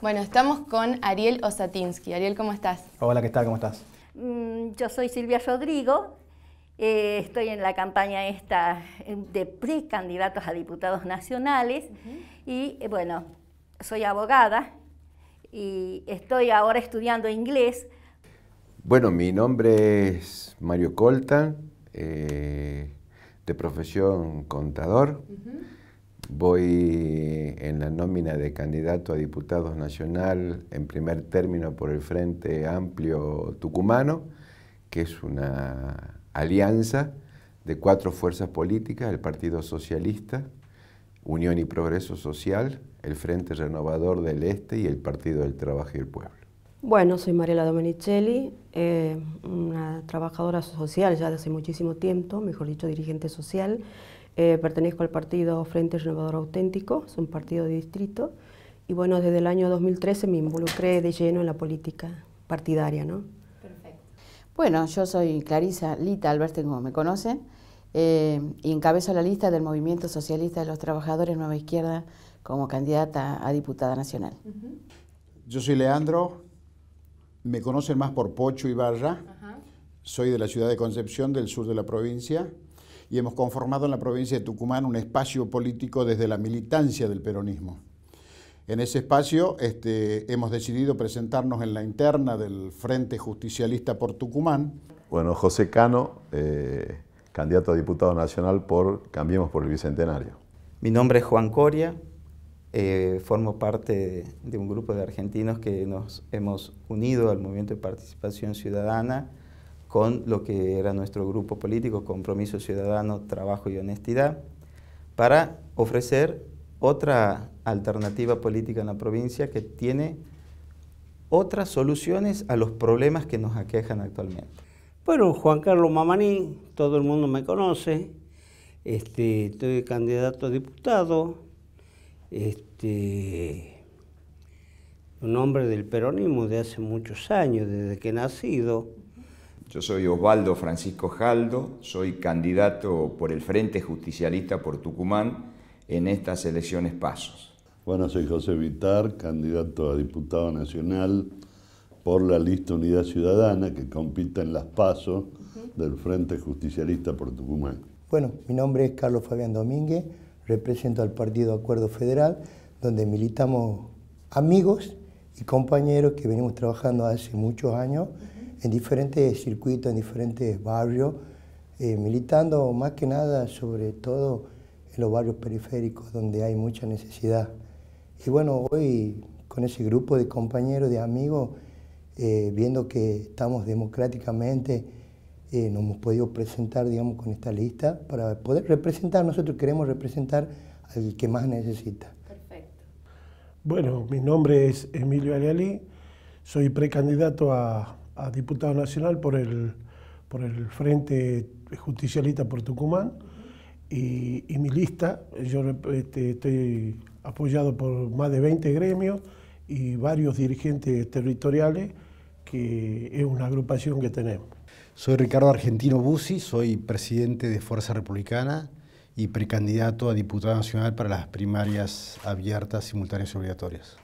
Bueno, estamos con Ariel Osatinsky. Ariel, ¿cómo estás? Hola, ¿qué tal? ¿Cómo estás? Mm, yo soy Silvia Rodrigo. Eh, estoy en la campaña esta eh, de precandidatos a diputados nacionales y eh, bueno, soy abogada y estoy ahora estudiando inglés. Bueno, mi nombre es Mario Coltan, de profesión contador. Voy en la nómina de candidato a diputados nacional en primer término por el Frente Amplio Tucumano, que es una alianza de cuatro fuerzas políticas, el Partido Socialista, Unión y Progreso Social, el Frente Renovador del Este y el Partido del Trabajo y el Pueblo. Bueno, soy Mariela Domenichelli, eh, una trabajadora social ya desde hace muchísimo tiempo, mejor dicho, dirigente social. Eh, pertenezco al partido Frente Renovador Auténtico, es un partido de distrito. Y bueno, desde el año 2013 me involucré de lleno en la política partidaria, ¿no? Perfecto. Bueno, yo soy Clarisa Lita Alberto, como me conocen, eh, y encabezo la lista del Movimiento Socialista de los Trabajadores Nueva Izquierda como candidata a diputada nacional. Yo soy Leandro, me conocen más por Pocho Ibarra. Soy de la ciudad de Concepción, del sur de la provincia, y hemos conformado en la provincia de Tucumán un espacio político desde la militancia del peronismo. En ese espacio este, hemos decidido presentarnos en la interna del Frente Justicialista por Tucumán. Bueno, José Cano, eh, candidato a diputado nacional por Cambiemos por el Bicentenario. Mi nombre es Juan Coria, eh, formo parte de, un grupo de argentinos que nos hemos unido al movimiento de participación ciudadana con lo que era nuestro grupo político, Compromiso Ciudadano, Trabajo y Honestidad, para ofrecer otra alternativa política en la provincia que tiene otras soluciones a los problemas que nos aquejan actualmente. Bueno, Juan Carlos Mamaní, todo el mundo me conoce, este, estoy candidato a diputado, este, un del peronismo de hace muchos años, desde que nacido. Yo soy Osvaldo Francisco Jaldo, soy candidato por el Frente Justicialista por Tucumán en estas elecciones pasos. Bueno, soy José Vitar, candidato a diputado nacional por la lista Unidad Ciudadana que compita en las pasos del Frente Justicialista por Tucumán. Bueno, mi nombre es Carlos Fabián Domínguez, represento al Partido Acuerdo Federal, donde militamos amigos y compañeros que venimos trabajando hace muchos años en diferentes circuitos, en diferentes barrios, eh, militando más que nada sobre todo en los barrios periféricos donde hay mucha necesidad. Y bueno, hoy con ese grupo de compañeros, de amigos, eh, viendo que estamos democráticamente eh, nos hemos podido presentar, digamos, con esta lista para poder representar, nosotros queremos representar al que más necesita. Perfecto. Bueno, mi nombre es Emilio Alialí, soy precandidato a, diputado nacional por el, por el Frente Justicialista por Tucumán y, mi lista, yo este, estoy apoyado por más de 20 gremios y varios dirigentes territoriales, que es una agrupación que tenemos. Soy Ricardo Argentino Bussi, soy presidente de Fuerza Republicana y precandidato a diputado nacional para las primarias abiertas, simultáneas y obligatorias.